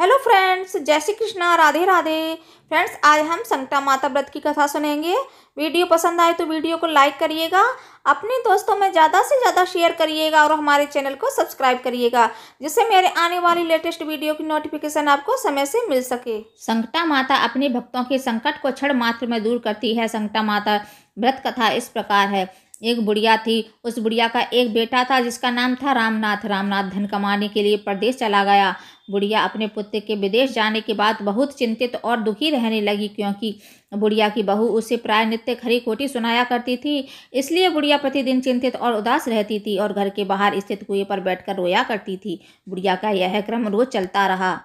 hello friends जय Shri Krishna Radhe Radhe friends आज हम संकटा माता व्रत की कथा सुनेंगे वीडियो पसंद आए तो वीडियो को लाइक करिएगा अपने दोस्तों में ज़्यादा से ज़्यादा शेयर करिएगा और हमारे चैनल को सब्सक्राइब करिएगा जिससे मेरे आने वाली लेटेस्ट वीडियो की नोटिफिकेशन आपको समय से मिल सके संकटा माता अपने भक्तों के संकट को क्षण मात्र में दूर करती है संकटा माता व्रत कथा इस प्रकार है एक बुढ़िया थी उस बुढ़िया का एक बेटा था जिसका नाम था रामनाथ रामनाथ धन कमाने के लिए प्रदेश चला गया बुढ़िया अपने पुत्र के विदेश जाने के बाद बहुत चिंतित और दुखी रहने लगी क्योंकि बुढ़िया की बहू उसे प्राय नित्य खरी खोटी सुनाया करती थी इसलिए बुढ़िया प्रतिदिन चिंतित और उदास रहती थी और घर के बाहर स्थित कुएं पर बैठकर रोया करती थी बुढ़िया का यह क्रम रोज चलता रहा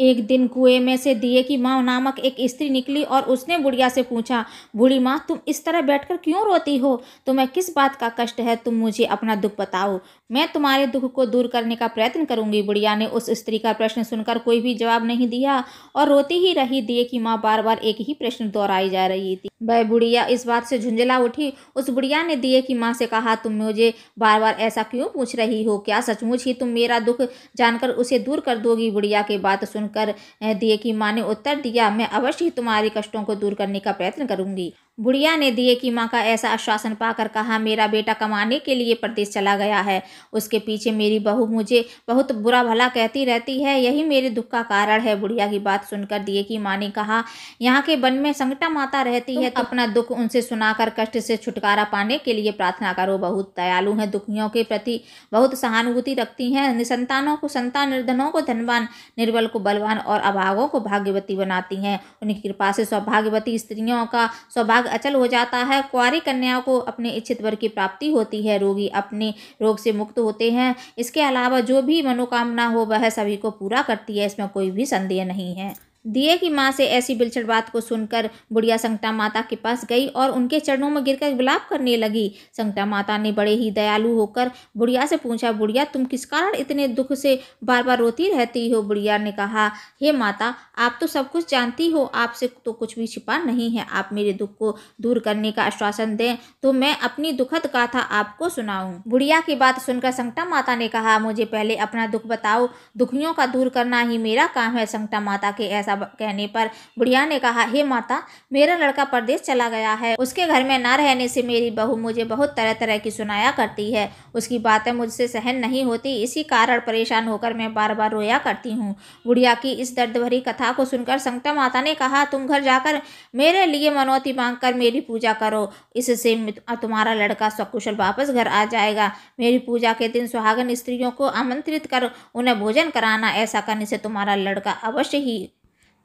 एक दिन कुएं में से दिए की माँ नामक एक स्त्री निकली और उसने बुढ़िया से पूछा बूढ़ी माँ तुम इस तरह बैठकर क्यों रोती हो तुम्हें किस बात का कष्ट है तुम मुझे अपना दुख बताओ मैं तुम्हारे दुख को दूर करने का प्रयत्न करूंगी बुढ़िया ने उस स्त्री का प्रश्न सुनकर कोई भी जवाब नहीं दिया और रोती ही रही दिए की माँ बार बार एक ही प्रश्न दोहराई जा रही थी वह बुढ़िया इस बात से झुंझला उठी उस बुढ़िया ने दिए की माँ से कहा तुम मुझे बार बार ऐसा क्यों पूछ रही हो क्या सचमुच ही तुम मेरा दुख जानकर उसे दूर कर दोगी बुढ़िया की बात सुनकर दिए की माँ ने उत्तर दिया मैं अवश्य ही तुम्हारे कष्टों को दूर करने का प्रयत्न करूंगी बुढ़िया ने दिए की माँ का ऐसा आश्वासन पाकर कहा मेरा बेटा कमाने के लिए प्रदेश चला गया है उसके पीछे मेरी बहू मुझे बहुत बुरा भला कहती रहती है यही मेरे दुख का कारण है बुढ़िया की बात सुनकर दिए की माँ ने कहा यहाँ के वन में संगटा माता रहती है तो अपना दुख उनसे सुनाकर कष्ट से छुटकारा पाने के लिए प्रार्थना करो बहुत दयालु हैं दुखियों के प्रति बहुत सहानुभूति रखती हैं निसंतानों को संतान निर्धनों को धनवान निर्बल को बलवान और अभागों को भाग्यवती बनाती हैं उनकी कृपा से सौभाग्यवती स्त्रियों का सौभाग्य मार्ग अचल हो जाता है कुआरी कन्याओं को अपने इच्छित वर की प्राप्ति होती है रोगी अपने रोग से मुक्त होते हैं इसके अलावा जो भी मनोकामना हो वह सभी को पूरा करती है इसमें कोई भी संदेह नहीं है दिए की माँ से ऐसी बिलछड़ बात को सुनकर बुढ़िया संगटा माता के पास गई और उनके चरणों में गिरकर विलाप करने लगी संगटा माता ने बड़े ही दयालु होकर बुढ़िया से पूछा बुढ़िया तुम किस कारण इतने दुख से बार बार रोती रहती हो बुढ़िया ने कहा हे माता आप तो सब कुछ जानती हो आपसे तो कुछ भी छिपा नहीं है आप मेरे दुख को दूर करने का आश्वासन दें तो मैं अपनी दुखद गाथा आपको सुनाऊँ बुढ़िया की बात सुनकर संगटा माता ने कहा मुझे पहले अपना दुख बताओ दुखियों का दूर करना ही मेरा काम है संगटा माता के ऐसा ऐसा कहने पर बुढ़िया ने कहा हे माता मेरा लड़का परदेश चला गया है उसके घर में ना रहने से मेरी बहू मुझे बहुत तरह तरह की सुनाया करती है उसकी बातें मुझसे सहन नहीं होती इसी कारण परेशान होकर मैं बार बार रोया करती हूँ बुढ़िया की इस दर्द भरी कथा को सुनकर संगता माता ने कहा तुम घर जाकर मेरे लिए मनौती मांग कर मेरी पूजा करो इससे तुम्हारा लड़का सकुशल वापस घर आ जाएगा मेरी पूजा के दिन सुहागन स्त्रियों को आमंत्रित कर उन्हें भोजन कराना ऐसा करने से तुम्हारा लड़का अवश्य ही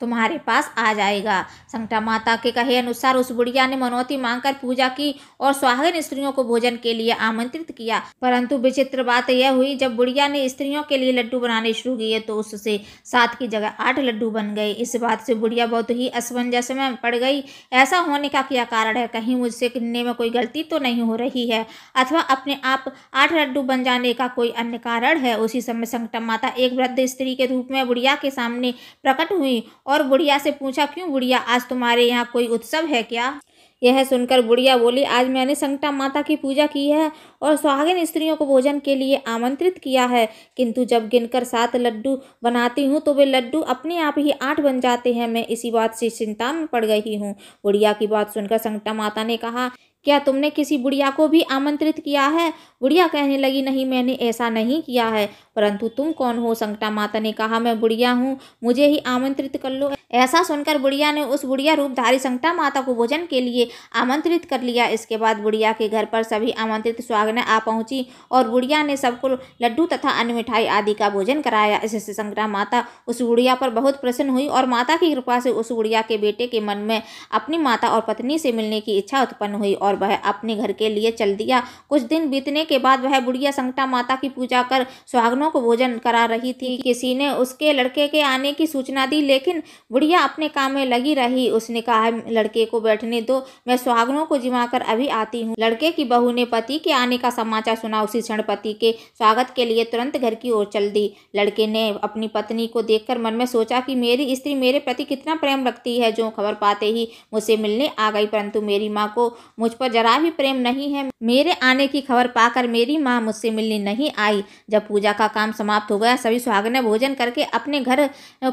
तुम्हारे पास आ जाएगा संकटा माता के कहे अनुसार उस बुढ़िया ने मनौती मांगकर पूजा की और स्वागत स्त्रियों को भोजन के लिए आमंत्रित किया परंतु विचित्र बात यह हुई जब बुढ़िया ने स्त्रियों के लिए लड्डू बनाने शुरू किए तो उससे सात की जगह आठ लड्डू बन गए इस बात से बुढ़िया बहुत ही असमंजस में पड़ गई ऐसा होने का क्या कारण है कहीं मुझसे किन्ने में कोई गलती तो नहीं हो रही है अथवा अपने आप आठ लड्डू बन जाने का कोई अन्य कारण है उसी समय संकटम माता एक वृद्ध स्त्री के रूप में बुढ़िया के सामने प्रकट हुई और बुढ़िया से पूछा क्यों बुढ़िया आज तुम्हारे यहाँ कोई उत्सव है क्या यह सुनकर बुढ़िया बोली आज मैंने संगटा माता की पूजा की है और सुहागिन स्त्रियों को भोजन के लिए आमंत्रित किया है किंतु जब गिनकर सात लड्डू बनाती हूँ तो वे लड्डू अपने आप ही आठ बन जाते हैं मैं इसी बात से चिंता में पड़ गई हूँ बुढ़िया की बात सुनकर संगटा माता ने कहा क्या तुमने किसी बुढ़िया को भी आमंत्रित किया है बुढ़िया कहने लगी नहीं मैंने ऐसा नहीं किया है परंतु तुम कौन हो संकटा माता ने कहा मैं बुढ़िया हूँ मुझे ही आमंत्रित कर लो ऐसा सुनकर बुढ़िया ने उस बुढ़िया रूपधारी संकटा माता को भोजन के लिए आमंत्रित कर लिया इसके बाद बुढ़िया के घर पर सभी आमंत्रित स्वागन आ पहुँची और बुढ़िया ने सबको लड्डू तथा अन्य मिठाई आदि का भोजन कराया इससे संकटा माता उस बुढ़िया पर बहुत प्रसन्न हुई और माता की कृपा से उस बुढ़िया के बेटे के मन में अपनी माता और पत्नी से मिलने की इच्छा उत्पन्न हुई और और वह अपने घर के लिए चल दिया कुछ दिन बीतने के बाद वह बुढ़िया संगठा माता की पूजा कर सुहागनों को भोजन करा रही थी किसी ने उसके लड़के के आने की सूचना दी लेकिन बुढ़िया अपने काम में लगी रही उसने कहा लड़के को बैठने दो मैं सुहागनों को जिमा कर अभी आती हूँ लड़के की बहू ने पति के आने का समाचार सुना उसी क्षण पति के स्वागत के लिए तुरंत घर की ओर चल दी लड़के ने अपनी पत्नी को देखकर मन में सोचा कि मेरी स्त्री मेरे प्रति कितना प्रेम रखती है जो खबर पाते ही मुझसे मिलने आ गई परंतु मेरी माँ को मुझ पर जरा भी प्रेम नहीं है मेरे आने की खबर पाकर मेरी माँ मुझसे मिलने नहीं आई जब पूजा का काम समाप्त हो गया सभी सुहागने भोजन करके अपने घर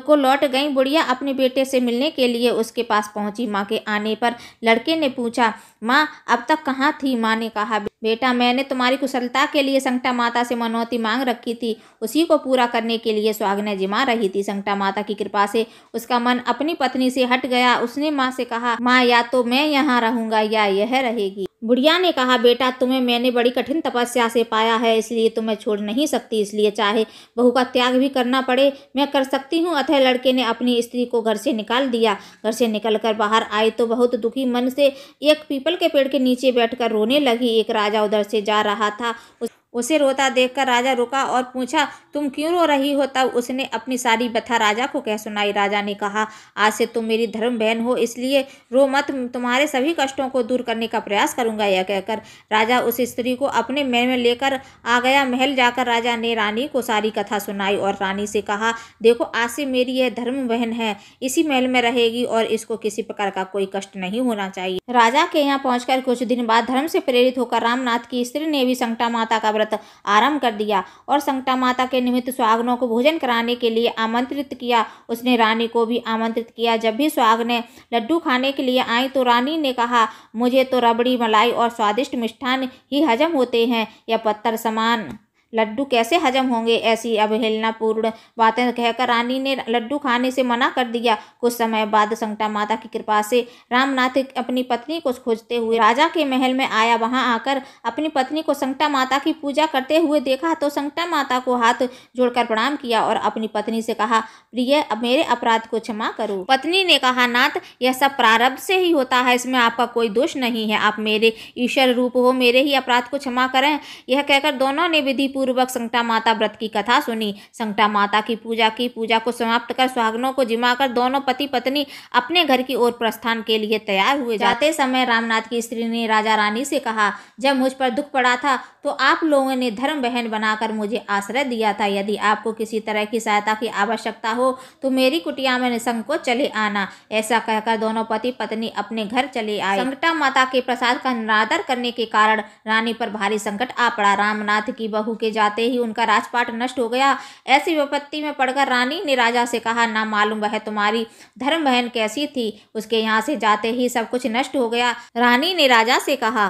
को लौट गई बुढ़िया अपने बेटे से मिलने के लिए उसके पास पहुंची माँ के आने पर लड़के ने पूछा माँ अब तक कहाँ थी माँ ने कहा बेटा मैंने तुम्हारी कुशलता के लिए संकटा माता से मनौती मांग रखी थी उसी को पूरा करने के लिए सुहागने जिमा रही थी संकटा माता की कृपा से उसका मन अपनी पत्नी से हट गया उसने माँ से कहा माँ या तो मैं यहाँ रहूंगा या यह रहे रहेगी बुढ़िया ने कहा बेटा तुम्हें मैंने बड़ी कठिन तपस्या से पाया है इसलिए तुम्हें तो छोड़ नहीं सकती इसलिए चाहे बहू का त्याग भी करना पड़े मैं कर सकती हूँ अतः लड़के ने अपनी स्त्री को घर से निकाल दिया घर से निकलकर बाहर आई तो बहुत दुखी मन से एक पीपल के पेड़ के नीचे बैठकर रोने लगी एक राजा उधर से जा रहा था उस उसे रोता देखकर राजा रुका और पूछा तुम क्यों रो रही हो तब उसने अपनी सारी बथा राजा को कह सुनाई राजा ने कहा आज से तुम मेरी धर्म बहन हो इसलिए रो मत तुम्हारे सभी कष्टों को दूर करने का प्रयास करूंगा यह कहकर राजा उस स्त्री को अपने महल में लेकर आ गया महल जाकर राजा ने रानी को सारी कथा सुनाई और रानी से कहा देखो आज से मेरी यह धर्म बहन है इसी महल में रहेगी और इसको किसी प्रकार का कोई कष्ट नहीं होना चाहिए राजा के यहाँ पहुंचकर कुछ दिन बाद धर्म से प्रेरित होकर रामनाथ की स्त्री ने भी संकटा माता का व्रत आरंभ कर दिया और संकटा माता के निमित्त सुहागनों को भोजन कराने के लिए आमंत्रित किया उसने रानी को भी आमंत्रित किया जब भी सुहागने लड्डू खाने के लिए आई तो रानी ने कहा मुझे तो रबड़ी मलाई और स्वादिष्ट मिष्ठान ही हजम होते हैं या पत्थर समान लड्डू कैसे हजम होंगे ऐसी अवहेलनापूर्ण बातें कहकर रानी ने लड्डू खाने से मना कर दिया कुछ समय बाद संकटा माता की कृपा से रामनाथ अपनी पत्नी को खोजते हुए राजा के महल में आया वहां आकर अपनी पत्नी को संकटा माता की पूजा करते हुए देखा तो संकटा माता को हाथ जोड़कर प्रणाम किया और अपनी पत्नी से कहा प्रिय अब मेरे अपराध को क्षमा करो पत्नी ने कहा नाथ यह सब प्रारब्ध से ही होता है इसमें आपका कोई दोष नहीं है आप मेरे ईश्वर रूप हो मेरे ही अपराध को क्षमा करें यह कहकर दोनों ने विधि पूर्वक संकटा माता व्रत की कथा सुनी संकटा माता की पूजा की पूजा को समाप्त कर सुहागनों को जिमा कर दोनों पति पत्नी अपने घर की ओर प्रस्थान के लिए तैयार हुए जाते समय रामनाथ की स्त्री ने राजा रानी से कहा जब मुझ पर दुख पड़ा था तो आप लोगों ने धर्म बहन बनाकर मुझे आश्रय दिया था यदि आपको किसी तरह की सहायता की आवश्यकता हो तो मेरी कुटिया में निसंकोच चले आना ऐसा कहकर दोनों पति पत्नी अपने घर चले आए संकटा माता के प्रसाद का निरादर करने के कारण रानी पर भारी संकट आ पड़ा रामनाथ की बहू के जाते ही उनका राजपाट नष्ट हो गया ऐसी विपत्ति में पड़कर रानी ने राजा से कहा ना मालूम वह तुम्हारी धर्म बहन कैसी थी उसके यहाँ से जाते ही सब कुछ नष्ट हो गया रानी ने राजा से कहा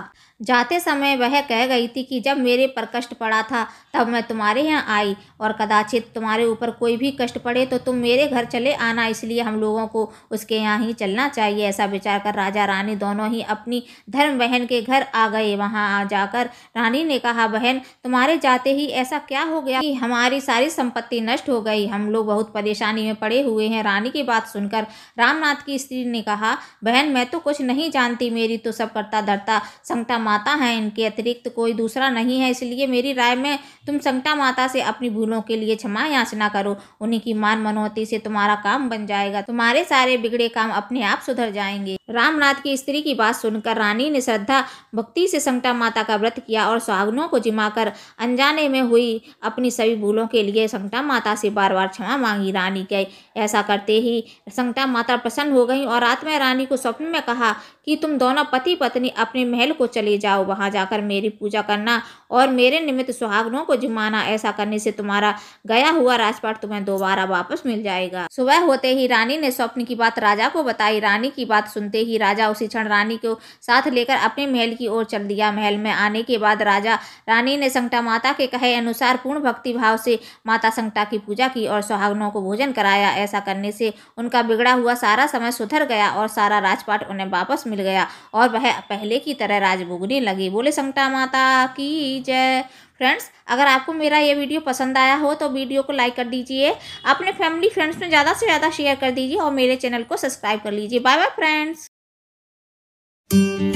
जाते समय वह कह गई थी कि जब मेरे पर कष्ट पड़ा था तब मैं तुम्हारे यहाँ आई और कदाचित तुम्हारे ऊपर कोई भी कष्ट पड़े तो तुम मेरे घर चले आना इसलिए हम लोगों को उसके यहाँ ही चलना चाहिए ऐसा विचार कर राजा रानी दोनों ही अपनी धर्म बहन के घर आ गए वहाँ आ जाकर रानी ने कहा बहन तुम्हारे जाते ही ऐसा क्या हो गया कि हमारी सारी संपत्ति नष्ट हो गई हम लोग बहुत परेशानी में पड़े हुए हैं रानी की बात सुनकर रामनाथ की स्त्री ने कहा बहन मैं तो कुछ नहीं जानती मेरी तो सब करता धरता संगता माता हैं इनके अतिरिक्त कोई दूसरा नहीं है इसलिए मेरी राय में तुम संकटा माता से अपनी भूलों के लिए क्षमा याचना करो उन्हीं की मान मनोती से तुम्हारा काम बन जाएगा तुम्हारे सारे बिगड़े काम अपने आप सुधर जाएंगे रामनाथ की स्त्री की बात सुनकर रानी ने श्रद्धा भक्ति से संकटा माता का व्रत किया और सुहागनों को जिमाकर अनजाने में हुई अपनी सभी भूलों के लिए संकटा माता से बार बार क्षमा मांगी रानी के ऐसा करते ही संकटा माता प्रसन्न हो गई और रात में रानी को स्वप्न में कहा कि तुम दोनों पति पत्नी अपने महल को चले चले जाओ वहाँ जाकर मेरी पूजा करना और मेरे निमित्त सुहागनों को जुमाना ऐसा करने से तुम्हारा गया हुआ राजपाट तुम्हें दोबारा वापस मिल जाएगा सुबह होते ही रानी ने स्वप्न की बात राजा को बताई रानी की बात सुनते ही राजा उसी क्षण रानी को साथ लेकर अपने महल की ओर चल दिया महल में आने के बाद राजा रानी ने संगटा माता के कहे अनुसार पूर्ण भक्ति भाव से माता संगटा की पूजा की और सुहागनों को भोजन कराया ऐसा करने से उनका बिगड़ा हुआ सारा समय सुधर गया और सारा राजपाट उन्हें वापस मिल गया और वह पहले की तरह राजभोग लगने लगे बोले संकटा माता की जय फ्रेंड्स अगर आपको मेरा ये वीडियो पसंद आया हो तो वीडियो को लाइक कर दीजिए अपने फैमिली फ्रेंड्स में ज़्यादा से ज़्यादा शेयर कर दीजिए और मेरे चैनल को सब्सक्राइब कर लीजिए बाय बाय फ्रेंड्स